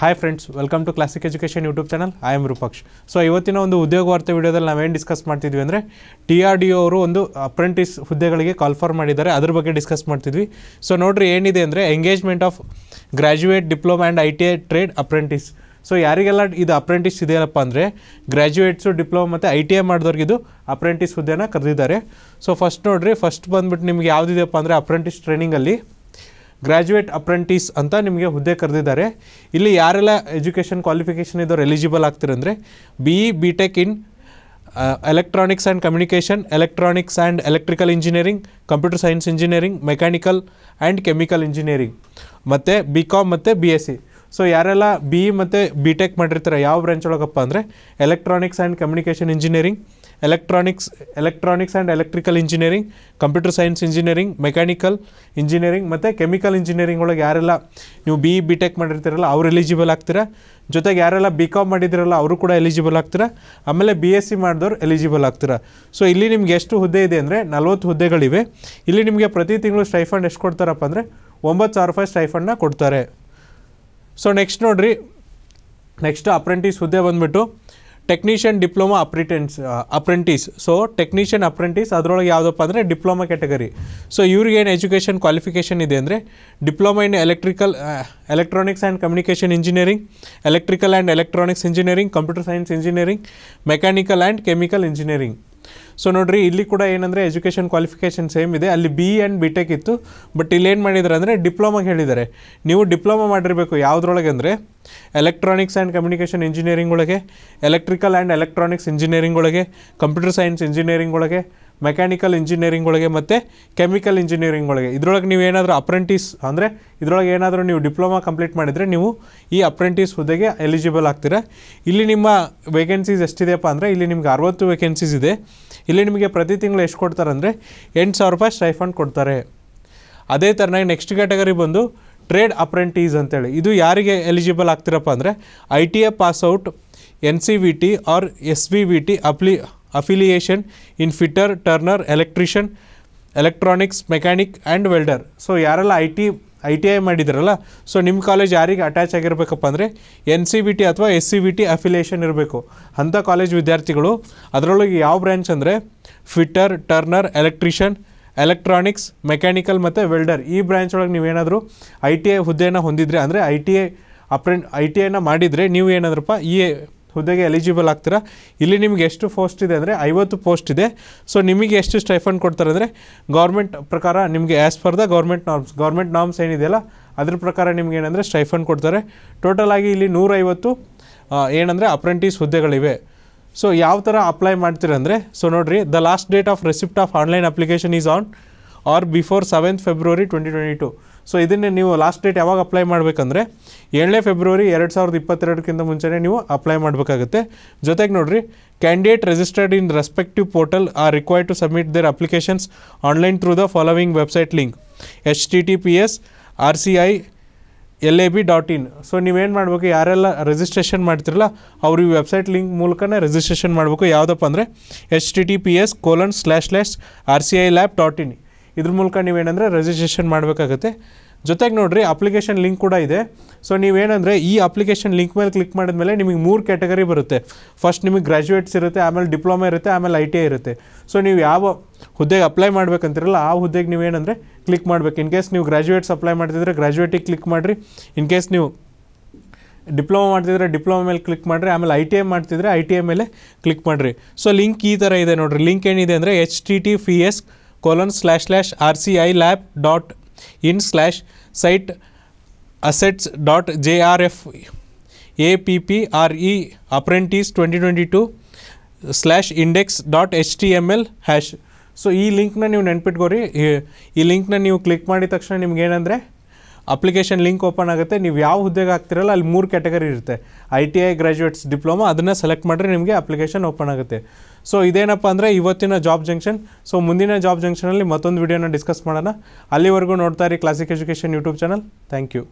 hi friends welcome to classic education YouTube channel I am Rupaksh so ಇವತ್ತಿನ ಒಂದು ಉದ್ಯೋಗ ವಾರ್ತೆ ವಿಡಿಯೋದಲ್ಲಿ ನಾವೇನು ಡಿಸ್ಕಸ್ ಮಾಡ್ತಿದ್ವಿ ಅಂದರೆ ಟಿ ಆರ್ ಡಿ ಅವರು ಒಂದು ಅಪ್ರೆಂಟಿಸ್ ಹುದ್ದೆಗಳಿಗೆ ಕಾಲ್ಫಾರ್ ಮಾಡಿದ್ದಾರೆ ಅದ್ರ ಬಗ್ಗೆ ಡಿಸ್ಕಸ್ ಮಾಡ್ತಿದ್ವಿ ಸೊ ನೋಡ್ರಿ ಏನಿದೆ ಅಂದರೆ engagement of graduate diploma and I T I trade apprentice so ಯಾರಿಗೆಲ್ಲ ಇದು ಅಪ್ರೆಂಟಿಸ್ ಇದೆಯಲ್ಲಪ್ಪ ಅಂದರೆ ಗ್ರ್ಯಾಜುಯೇಟ್ಸು ಡಿಪ್ಲೊಮಾ ಮತ್ತು ಐ ಟಿ ಐ ಮಾಡಿದವ್ರಿಗಿದು ಅಪ್ರೆಂಟಿಸ್ ಹುದ್ದೆನ ಕರೆದಿದ್ದಾರೆ ಸೊ ಫಸ್ಟ್ ನೋಡಿರಿ ಫಸ್ಟ್ ಬಂದುಬಿಟ್ಟು ನಿಮ್ಗೆ ಯಾವುದಿದೆಯಪ್ಪ ಅಂದರೆ ಅಪ್ರೆಂಟಿಸ್ ಟ್ರೈನಿಂಗಲ್ಲಿ ಗ್ರ್ಯಾಜುಯೇಟ್ ಅಪ್ರೆಂಟಿಸ್ ಅಂತ ನಿಮಗೆ ಹುದ್ದೆ ಕರೆದಿದ್ದಾರೆ ಇಲ್ಲಿ ಯಾರೆಲ್ಲ ಎಜುಕೇಷನ್ ಕ್ವಾಲಿಫಿಕೇಷನ್ ಇದ್ದವ್ರು ಎಲಿಜಿಬಲ್ ಆಗ್ತಿರಂದರೆ B E B tech in electronics and communication electronics and electrical engineering computer science engineering mechanical and chemical engineering ಮತ್ತು ಬಿ ಕಾಮ್ ಮತ್ತು ಬಿ ಎಸ್ ಸಿ ಸೊ ಯಾರೆಲ್ಲ ಬಿ ಇ ಮತ್ತು ಬಿ ಟೆಕ್ ಮಾಡಿರ್ತಾರೆ ಯಾವ branch ಒಳಗಪ್ಪ ಅಂದರೆ electronics and communication engineering electronics electronics and electrical engineering computer science engineering mechanical engineering ಮತ್ತು chemical engineering ಒಳಗೆ ಯಾರೆಲ್ಲ ನೀವು ಬಿ ಬಿ ಟೆಕ್ ಮಾಡಿರ್ತೀರಲ್ಲ ಅವ್ರು ಎಲಿಜಿಬಲ್ ಆಗ್ತೀರಾ ಜೊತೆಗೆ ಯಾರೆಲ್ಲ ಬಿ ಕಾಮ್ ಮಾಡಿದ್ದೀರಲ್ಲ ಅವರು ಕೂಡ ಎಲಿಜಿಬಲ್ ಆಗ್ತೀರಾ ಆಮೇಲೆ ಬಿ ಎಸ್ ಸಿ ಮಾಡಿದವ್ರು ಎಲಿಜಿಬಲ್ ಆಗ್ತೀರಾ ಸೊ ಇಲ್ಲಿ ನಿಮ್ಗೆ ಎಷ್ಟು ಹುದ್ದೆ ಇದೆ ಅಂದರೆ ನಲ್ವತ್ತು ಹುದ್ದೆಗಳಿವೆ ಇಲ್ಲಿ ನಿಮಗೆ ಪ್ರತಿ ತಿಂಗಳು ಸ್ಟೈಫಂಡ್ ಎಷ್ಟು ಕೊಡ್ತಾರಪ್ಪ ಅಂದರೆ ಒಂಬತ್ತು ಸಾವಿರ ರೂಪಾಯಿ ಸ್ಟೈಫಂಡ್ನ ಕೊಡ್ತಾರೆ ಸೊ ನೆಕ್ಸ್ಟ್ ನೋಡಿರಿ ನೆಕ್ಸ್ಟ್ ಅಪ್ರೆಂಟಿಸ್ ಹುದ್ದೆ ಬಂದ್ಬಿಟ್ಟು technician diploma apprentice apprentice so technician apprentice ಅದರೊಳಗೆ ಯಾವುದಪ್ಪ ಅಂದರೆ ಡಿಪ್ಲೊಮಾ ಕ್ಯಾಟಗರಿ ಸೊ ಇವ್ರಿಗೆ ಏನು ಎಜುಕೇಷನ್ ಕ್ವಾಲಿಫಿಕೇಷನ್ ಇದೆ ಅಂದರೆ diploma in electrical electronics and communication engineering electrical and electronics engineering computer science engineering mechanical and chemical engineering so ನೋಡಿರಿ ಇಲ್ಲಿ ಕೂಡ ಏನಂದರೆ ಎಜುಕೇಷನ್ ಕ್ವಾಲಿಫಿಕೇಷನ್ ಸೇಮ್ ಇದೆ ಅಲ್ಲಿ ಬಿ ಆ್ಯಂಡ್ ಬಿ ಟೆಕ್ ಇತ್ತು ಬಟ್ ಇಲ್ಲಿ ಏನು ಮಾಡಿದ್ದಾರೆ ಅಂದರೆ ಡಿಪ್ಲೊಮಾಗೆ ಹೇಳಿದ್ದಾರೆ ನೀವು ಡಿಪ್ಲೊಮಾ ಮಾಡಿರಬೇಕು ಯಾವುದ್ರೊಳಗೆ ಅಂದರೆ ಎಲೆಕ್ಟ್ರಾನಿಕ್ಸ್ ಆ್ಯಂಡ್ ಕಮ್ಯುನಿಕೇಷನ್ ಇಂಜಿನಿಯರಿಂಗ್ ಒಳಗೆ ಎಲೆಕ್ಟ್ರಿಕಲ್ ಆ್ಯಂಡ್ ಎಲೆಕ್ಟ್ರಾನಿಕ್ಸ್ ಇಂಜಿನಿಯರಿಂಗ್ ಒಳಗೆ ಕಂಪ್ಯೂಟರ್ ಸೈನ್ಸ್ ಇಂಜಿನಿಯರಿಂಗ್ ಒಳಗೆ ಮೆಕ್ಯಾನಿಕಲ್ ಇಂಜಿನಿಯರಿಂಗ್ ಒಳಗೆ ಮತ್ತು ಕೆಮಿಕಲ್ ಇಂಜಿನಿಯರಿಂಗ್ ಒಳಗೆ ಇದರೊಳಗೆ ನೀವು ಏನಾದರೂ ಅಪ್ರೆಂಟಿಸ್ ಅಂದರೆ ಇದರೊಳಗೆ ಏನಾದರೂ ನೀವು ಡಿಪ್ಲೊಮಾ ಕಂಪ್ಲೀಟ್ ಮಾಡಿದರೆ ನೀವು ಈ ಅಪ್ರೆಂಟಿಸ್ ಹುದ್ದೆಗೆ ಎಲಿಜಿಬಲ್ ಆಗ್ತೀರಾ ಇಲ್ಲಿ ನಿಮ್ಮ ವೇಕೆನ್ಸೀಸ್ ಎಷ್ಟಿದೆಯಪ್ಪ ಅಂದರೆ ಇಲ್ಲಿ ನಿಮ್ಗೆ ಅರವತ್ತು ವೇಕೆನ್ಸೀಸ್ ಇದೆ ಇಲ್ಲಿ ನಿಮಗೆ ಪ್ರತಿ ತಿಂಗಳು ಎಷ್ಟು ಕೊಡ್ತಾರೆ ಅಂದರೆ ಎಂಟು ಸಾವಿರ ರೂಪಾಯಿ ಸ್ಟೈಫಂಡ್ ಕೊಡ್ತಾರೆ ಅದೇ ಥರನಾಗಿ ನೆಕ್ಸ್ಟ್ ಕ್ಯಾಟಗರಿ ಬಂದು ಟ್ರೇಡ್ ಅಪ್ರೆಂಟೀಸ್ ಅಂತೇಳಿ ಇದು ಯಾರಿಗೆ ಎಲಿಜಿಬಲ್ ಆಗ್ತಿರಪ್ಪ ಅಂದರೆ I T A pass out N C V T R S V V T ಅಪ್ಲಿ affiliation in fitter turner electrician electronics mechanic and welder so ಯಾರೆಲ್ಲ I T I T I ಮಾಡಿದ್ರಲ್ಲ so ನಿಮ್ಮ college ಯಾರಿಗೆ attach ಆಗಿರಬೇಕಪ್ಪ ಅಂದರೆ N C B T ಅಥವಾ S C B T affiliation ಇರಬೇಕು ಅಂಥ ಕಾಲೇಜ್ ವಿದ್ಯಾರ್ಥಿಗಳು ಅದರೊಳಗೆ ಯಾವ ಬ್ರ್ಯಾಂಚ್ ಅಂದರೆ fitter turner electrician electronics mechanical ಮತ್ತು ವೆಲ್ಡರ್ ಈ ಬ್ರ್ಯಾಂಚ್ ಒಳಗೆ ನೀವೇನಾದರೂ ಐ ಟಿ ಐ ಹುದ್ದೆಯನ್ನು ಹೊಂದಿದ್ರೆ ಅಂದರೆ I T I apprentice I T ಐನ ಮಾಡಿದರೆ ನೀವು ಏನಾದ್ರಪ್ಪ ಈ e ಹುದ್ದೆಗೆ ಎಲಿಜಿಬಲ್ ಆಗ್ತೀರಾ ಇಲ್ಲಿ ನಿಮ್ಗೆ ಎಷ್ಟು ಪೋಸ್ಟ್ ಇದೆ ಅಂದರೆ ಐವತ್ತು ಪೋಸ್ಟ್ ಇದೆ ಸೊ ನಿಮಗೆ ಎಷ್ಟು ಸ್ಟೈಫನ್ ಕೊಡ್ತಾರೆ ಅಂದರೆ ಗೌರ್ಮೆಂಟ್ ಪ್ರಕಾರ ನಿಮಗೆ as per the government norms government norms ಏನಿದೆಯಲ್ಲ ಅದ್ರ ಪ್ರಕಾರ ನಿಮ್ಗೆ ಏನಂದರೆ ಸ್ಟೈಫನ್ ಕೊಡ್ತಾರೆ ಟೋಟಲ್ ಆಗಿ ಇಲ್ಲಿ ನೂರೈವತ್ತು ಏನಂದರೆ ಅಪ್ರೆಂಟಿಸ್ ಹುದ್ದೆಗಳಿವೆ ಸೊ ಯಾವ ಥರ ಅಪ್ಲೈ ಮಾಡ್ತೀರಂದರೆ ಸೊ ನೋಡಿರಿ the last date of receipt of online application is on or before seventh February twenty twenty two so ಇದನ್ನೇ ನೀವು ಲಾಸ್ಟ್ ಡೇಟ್ ಯಾವಾಗ ಅಪ್ಲೈ ಮಾಡಬೇಕಂದ್ರೆ ಏಳನೇ ಫೆಬ್ರವರಿ ಎರಡು ಸಾವಿರದ ಇಪ್ಪತ್ತೆರಡಕ್ಕಿಂತ ಮುಂಚೆನೇ ನೀವು ಅಪ್ಲೈ ಮಾಡಬೇಕಾಗುತ್ತೆ ಜೊತೆಗೆ ನೋಡಿರಿ candidate registered in respective portal are required to submit their applications online through the following website link H T T P S R C I L A B dot in so ನೀವೇನು ಮಾಡಬೇಕು ಯಾರೆಲ್ಲ registration ಮಾಡ್ತಿರಲ್ಲ ಅವ್ರ ಈ website link ಮೂಲಕನೇ registration ಮಾಡಬೇಕು ಯಾವುದಪ್ಪ ಅಂದರೆ H T T P S colon slash slash R C I lab dot in ಇದ್ರ ಮೂಲಕ ನೀವೇನಂದರೆ ರಿಜಿಸ್ಟ್ರೇಷನ್ ಮಾಡಬೇಕಾಗುತ್ತೆ ಜೊತೆಗೆ ನೋಡಿರಿ ಅಪ್ಲಿಕೇಶನ್ ಲಿಂಕ್ ಕೂಡ ಇದೆ ಸೊ ನೀವೇನಂದರೆ ಈ ಅಪ್ಲಿಕೇಶನ್ ಲಿಂಕ್ ಮೇಲೆ ಕ್ಲಿಕ್ ಮಾಡಿದ್ಮೇಲೆ ನಿಮಗೆ ಮೂರು ಕ್ಯಾಟಗರಿ ಬರುತ್ತೆ ಫಸ್ಟ್ ನಿಮಗೆ ಗ್ರ್ಯಾಜುಯೇಟ್ಸ್ ಇರುತ್ತೆ ಆಮೇಲೆ ಡಿಪ್ಲೊಮಾ ಇರುತ್ತೆ ಆಮೇಲೆ ಐ ಟಿ ಐ ಇರುತ್ತೆ ಸೊ ನೀವು ಯಾವ ಹುದ್ದೆಗೆ ಅಪ್ಲೈ ಮಾಡ್ಬೇಕಂತಿರಲ್ಲ ಆ ಹುದ್ದೆಗೆ ನೀವೇನಂದರೆ ಕ್ಲಿಕ್ ಮಾಡಬೇಕು ಇನ್ ಕೇಸ್ ನೀವು ಗ್ರ್ಯಾಜುಯೇಟ್ಸ್ ಅಪ್ಲೈ ಮಾಡ್ತಿದ್ರೆ ಗ್ರ್ಯಾಜುಯೇಟಿಗೆ ಕ್ಲಿಕ್ ಮಾಡಿರಿ ಇನ್ ಕೇಸ್ ನೀವು ಡಿಪ್ಲೊಮಾ ಮಾಡ್ತಿದ್ರೆ ಡಿಪ್ಲೊಮಾ ಮೇಲೆ ಕ್ಲಿಕ್ ಮಾಡಿರಿ ಆಮೇಲೆ ಐ ಟಿ ಐ ಮಾಡ್ತಿದ್ರೆ ಐ ಟಿ ಐ ಮೇಲೆ ಕ್ಲಿಕ್ ಮಾಡಿರಿ ಸೊ ಲಿಂಕ್ ಈ ಥರ ಇದೆ ನೋಡಿರಿ ಲಿಂಕ್ ಏನಿದೆ ಅಂದರೆ H T T P S colon slash slash RCI lab dot in slash site assets dot JRF APPRE apprentice 2022 slash index dot H T M L hash so ಈ ಲಿಂಕ್ನ ನೀವು ನೆನ್ಪಿಟ್ಕೋರಿ ಈ ಲಿಂಕ್ನ ನೀವು ಕ್ಲಿಕ್ ಮಾಡಿದ ತಕ್ಷಣ ನಿಮ್ಗೇನೆಂದರೆ ಅಪ್ಲಿಕೇಶನ್ ಲಿಂಕ್ ಓಪನ್ ಆಗುತ್ತೆ ನೀವು ಯಾವ ಹುದ್ದೆಗೆ ಆಗ್ತಿರಲ್ಲ ಅಲ್ಲಿ ಮೂರು ಕ್ಯಾಟಗರಿ ಇರುತ್ತೆ I T I graduates diploma ಅದನ್ನು ಸೆಲೆಕ್ಟ್ ಮಾಡಿದ್ರೆ ನಿಮಗೆ ಅಪ್ಲಿಕೇಶನ್ ಓಪನ್ ಆಗುತ್ತೆ ಸೊ ಇದೇನಪ್ಪ ಅಂದರೆ ಇವತ್ತಿನ ಜಾಬ್ ಜಂಕ್ಷನ್ ಸೊ ಮುಂದಿನ ಜಾಬ್ ಜಂಕ್ಷನಲ್ಲಿ ಮತ್ತೊಂದು ವೀಡಿಯೋನ ಡಿಸ್ಕಸ್ ಮಾಡೋಣ ಅಲ್ಲಿವರೆಗೂ ನೋಡ್ತಾ ಇರಿ classic education YouTube channel thank you